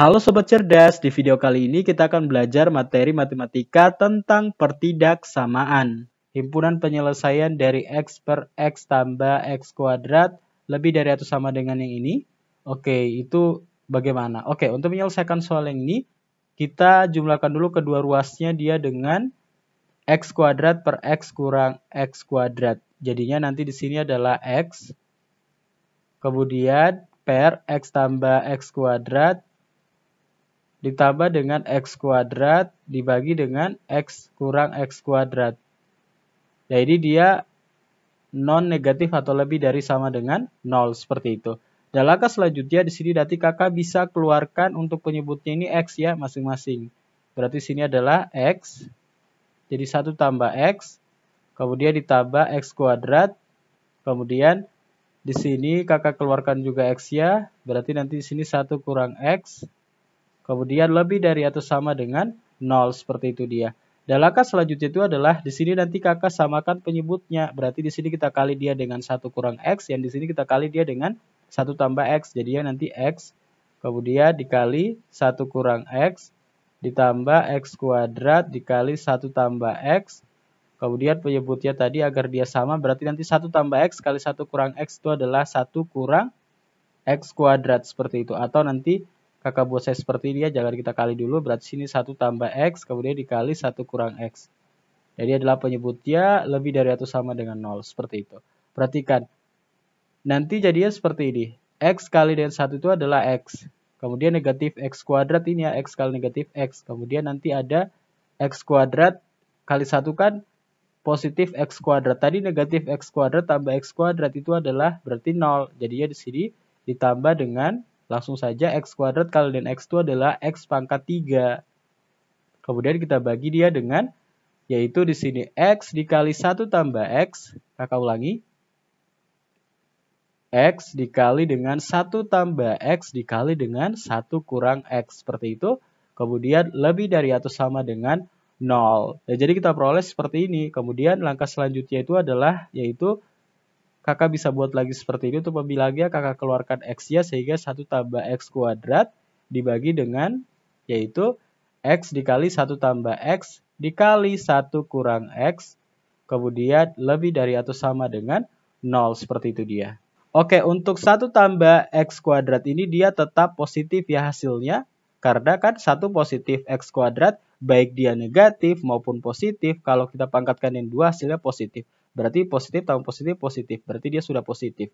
Halo Sobat Cerdas, di video kali ini kita akan belajar materi matematika tentang pertidaksamaan. Himpunan penyelesaian dari X per X tambah X kuadrat lebih dari atau sama dengan yang ini. Oke, itu bagaimana? Oke, untuk menyelesaikan soal yang ini, kita jumlahkan dulu kedua ruasnya dia dengan X kuadrat per X kurang X kuadrat. Jadinya nanti di sini adalah X, kemudian per X tambah X kuadrat ditambah dengan x kuadrat dibagi dengan x kurang x kuadrat. Jadi dia non negatif atau lebih dari sama dengan 0 seperti itu. Dan langkah selanjutnya di sini nanti kakak bisa keluarkan untuk penyebutnya ini x ya masing-masing. Berarti sini adalah x. Jadi 1 tambah x. Kemudian ditambah x kuadrat. Kemudian di sini kakak keluarkan juga x ya. Berarti nanti di sini 1 kurang x Kemudian lebih dari atau sama dengan 0, seperti itu dia. Dan langkah selanjutnya itu adalah di sini nanti kakak samakan penyebutnya. Berarti di sini kita kali dia dengan 1 kurang X, yang di sini kita kali dia dengan 1 tambah X. Jadi yang nanti X, kemudian dikali 1 kurang X, ditambah X kuadrat, dikali 1 tambah X. Kemudian penyebutnya tadi agar dia sama, berarti nanti 1 tambah X kali 1 kurang X itu adalah 1 kurang X kuadrat, seperti itu. Atau nanti kakak buat saya seperti dia, ya, jangan kita kali dulu, berarti sini satu tambah X, kemudian dikali satu kurang X. Jadi adalah penyebutnya lebih dari atau sama dengan nol, seperti itu. Perhatikan, nanti jadinya seperti ini, X kali dengan satu itu adalah X, kemudian negatif X kuadrat ini ya, X kali negatif X, kemudian nanti ada X kuadrat kali satu kan positif X kuadrat. Tadi negatif X kuadrat tambah X kuadrat itu adalah berarti 0, jadinya di sini ditambah dengan Langsung saja x kuadrat kali dengan x2 adalah x pangkat 3. Kemudian kita bagi dia dengan yaitu di sini x dikali 1 tambah x, kakak ulangi. x dikali dengan 1 tambah x dikali dengan 1 kurang x seperti itu. Kemudian lebih dari atau sama dengan 0. Nah, jadi kita peroleh seperti ini. Kemudian langkah selanjutnya itu adalah yaitu kakak bisa buat lagi seperti ini Untuk ya. kakak keluarkan x ya sehingga 1 tambah x kuadrat dibagi dengan yaitu x dikali 1 tambah x dikali 1 kurang x. Kemudian lebih dari atau sama dengan 0 seperti itu dia. Oke, untuk 1 tambah x kuadrat ini dia tetap positif ya hasilnya. Karena kan 1 positif x kuadrat, baik dia negatif maupun positif. Kalau kita pangkatkan yang dua hasilnya positif. Berarti positif tambah positif positif. Berarti dia sudah positif.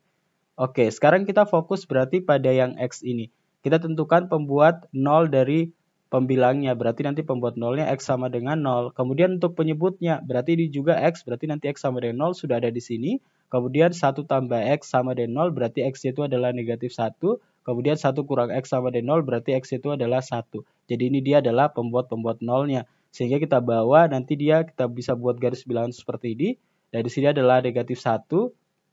Oke, sekarang kita fokus berarti pada yang X ini. Kita tentukan pembuat nol dari pembilangnya. Berarti nanti pembuat nolnya X sama dengan nol. Kemudian untuk penyebutnya, berarti ini juga X. Berarti nanti X sama dengan nol sudah ada di sini. Kemudian 1 tambah X sama dengan nol, berarti X itu adalah negatif 1. Kemudian 1 kurang X sama dengan nol, berarti X itu adalah 1. Jadi ini dia adalah pembuat-pembuat nolnya. Sehingga kita bawa, nanti dia kita bisa buat garis bilangan seperti ini. Nah, di sini adalah negatif 1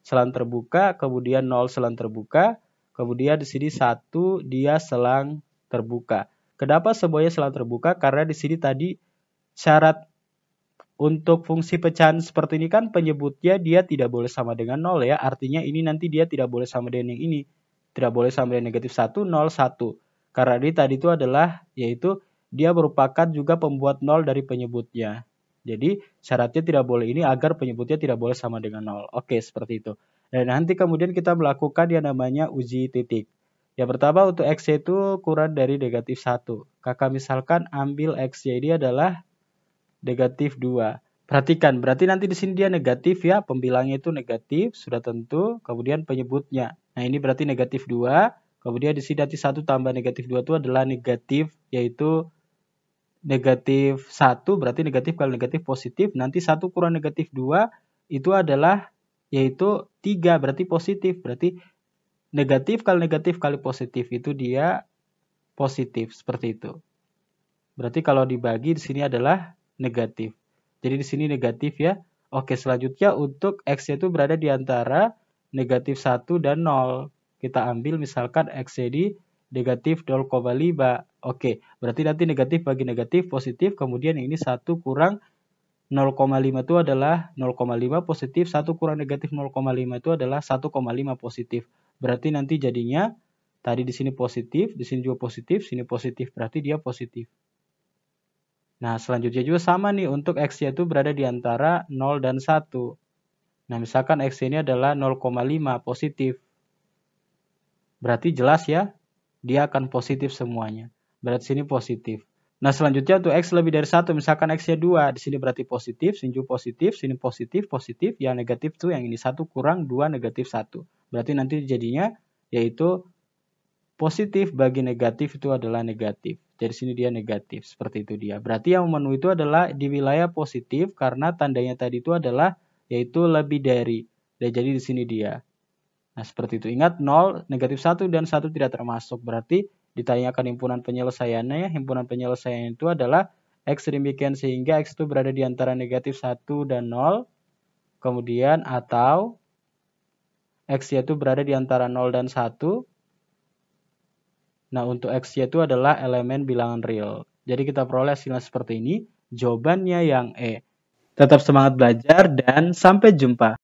selang terbuka, kemudian 0 selang terbuka, kemudian di sini 1 dia selang terbuka. Kenapa semuanya selang terbuka? Karena di sini tadi syarat untuk fungsi pecahan seperti ini kan penyebutnya dia tidak boleh sama dengan 0 ya. Artinya ini nanti dia tidak boleh sama dengan yang ini. Tidak boleh sama dengan negatif 1, 0, 1. Karena ini tadi itu adalah yaitu dia merupakan juga pembuat 0 dari penyebutnya. Jadi syaratnya tidak boleh ini agar penyebutnya tidak boleh sama dengan nol. Oke, seperti itu. Dan nanti kemudian kita melakukan yang namanya uji titik. Yang pertama untuk X itu kurang dari negatif 1. Kakak misalkan ambil X Y ya ini adalah negatif 2. Perhatikan, berarti nanti di sini dia negatif ya, pembilangnya itu negatif, sudah tentu, kemudian penyebutnya. Nah ini berarti negatif 2, kemudian di sini nanti 1 tambah negatif 2 itu adalah negatif, yaitu negatif 1 berarti negatif kali negatif positif. Nanti 1 kurang negatif 2 itu adalah yaitu 3 berarti positif. Berarti negatif kali negatif kali positif itu dia positif seperti itu. Berarti kalau dibagi di sini adalah negatif. Jadi di sini negatif ya. Oke, selanjutnya untuk x itu berada di antara negatif 1 dan 0. Kita ambil misalkan x jadi negatif 0,5 Oke, berarti nanti negatif bagi negatif, positif. Kemudian ini satu kurang 0,5 itu adalah 0,5 positif. satu kurang negatif 0,5 itu adalah 1,5 positif. Berarti nanti jadinya tadi di sini positif, di sini juga positif, sini positif. Berarti dia positif. Nah, selanjutnya juga sama nih untuk X itu berada di antara 0 dan 1. Nah, misalkan X ini adalah 0,5 positif. Berarti jelas ya, dia akan positif semuanya. Berarti sini positif. Nah, selanjutnya untuk X lebih dari satu misalkan X-nya 2, di sini berarti positif, sini positif, sini positif, positif, yang negatif tuh yang ini satu kurang 2 negatif 1. Berarti nanti jadinya yaitu positif bagi negatif itu adalah negatif. Jadi sini dia negatif, seperti itu dia. Berarti yang memenuhi itu adalah di wilayah positif karena tandanya tadi itu adalah yaitu lebih dari. Dan jadi di sini dia. Nah, seperti itu. Ingat 0, negatif 1 dan 1 tidak termasuk. Berarti ditanyakan himpunan penyelesaiannya, ya. himpunan penyelesaian itu adalah X demikian sehingga X itu berada di antara negatif 1 dan 0, kemudian atau X itu berada di antara 0 dan 1. Nah, untuk X itu adalah elemen bilangan real. Jadi kita peroleh hasilnya seperti ini, jawabannya yang E. Tetap semangat belajar dan sampai jumpa.